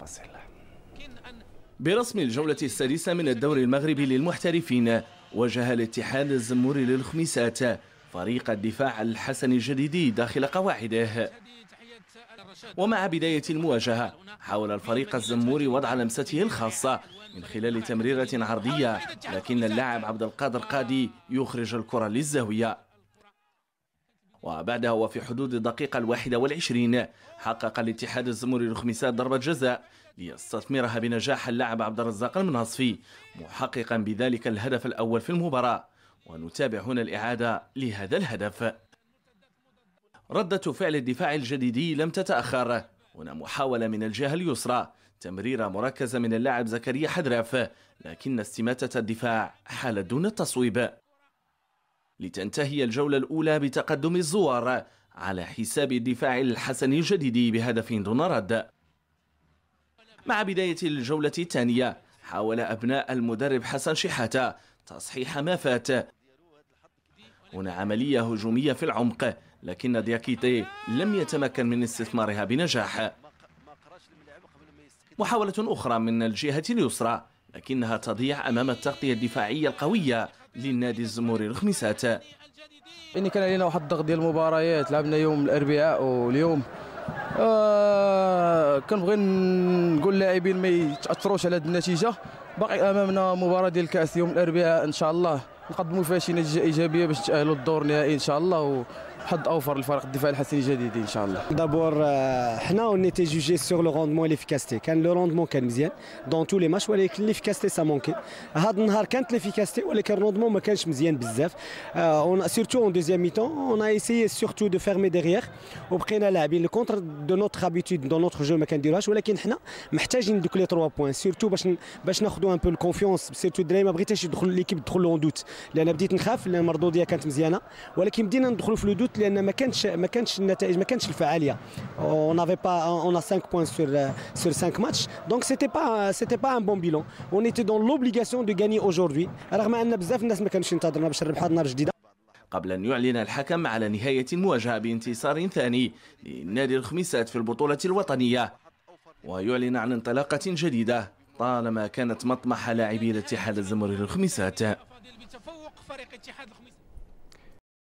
فصل برسم الجولة السادسة من الدوري المغربي للمحترفين واجه الاتحاد الزموري للخميسات فريق الدفاع الحسن الجديدي داخل قواعده ومع بداية المواجهة حاول الفريق الزموري وضع لمسته الخاصة من خلال تمريرة عرضية لكن اللاعب عبد القادر قادي يخرج الكرة للزاوية وبعدها وفي حدود الدقيقة الواحدة والعشرين حقق الاتحاد الزمري الخميسات ضربة جزاء ليستثمرها بنجاح اللاعب عبد الرزاق المناصفي محققا بذلك الهدف الأول في المباراة ونتابع هنا الإعادة لهذا الهدف ردة فعل الدفاع الجديدي لم تتأخر هنا محاولة من الجهة اليسرى تمريرة مركزة من اللاعب زكريا حدراف لكن استماتة الدفاع حالت دون التصويب لتنتهي الجولة الأولى بتقدم الزوار على حساب الدفاع الحسني الجديد بهدف دون رد مع بداية الجولة الثانية حاول أبناء المدرب حسن شحاتة تصحيح ما فات هنا عملية هجومية في العمق لكن دياكيتي لم يتمكن من استثمارها بنجاح محاولة أخرى من الجهة اليسرى لكنها تضيع أمام التغطية الدفاعية القوية للنادي الزموري الخميسات يعني كان علينا واحد الضغط ديال المباريات لعبنا يوم الاربعاء واليوم آه كنبغي نقول للاعبين ما يتاثروش على هذه النتيجه باقي امامنا مباراه ديال الكاس يوم الاربعاء ان شاء الله نقدموا فيها شي نتيجه ايجابيه باش نتاهلوا الدور النهائي ان شاء الله حظ اوفر لفريق الدفاع الحسن الجديد ان شاء الله دابور حنا ونيتي جوجي سور لو روندمون ليفيكاسيتي كان لو روندمون كان مزيان دون تو لي ماتش ولكن ليفيكاسيتي سا مونكي هذا النهار كانت ليفيكاسيتي ولكن روندمون ما كانش مزيان بزاف اون سورتو اون دوزيام ميتون اون ايسيي سورتو دو فيرمي ديغيير وبقينا لاعبين الكونتر دو نوتر هابيتود دو نوتر جو ما كنديروهاش ولكن حنا محتاجين دوك لي 3 بوان سورتو باش باش ناخذوا ان بو الكونفيونس سورتو الدراري ما بغيتش يدخل ليكيب تدخل لون دوت لان بديت نخاف لان كانت مزيانه ولكن بدينا ندخلوا في لو دوت قلت لان ما كانتش ما كانتش النتائج ما كانتش الفعاليه اون افي با اون ا 5 بوين سور سور 5 ماتش دونك سيتي با سيتي با ان بون بيلون اون ايتي دون لوبليغاسيون دو غاني اوجوردي رغم ان بزاف الناس ما كانوش ينتظرنا باش نربحوا النهار جديده قبل أن يعلن الحكم على نهاية المواجهة بانتصار ثاني لنادي الخميسات في البطولة الوطنية ويعلن عن انطلاقة جديدة طالما كانت مطمح لاعبي الاتحاد الزمري للخميسات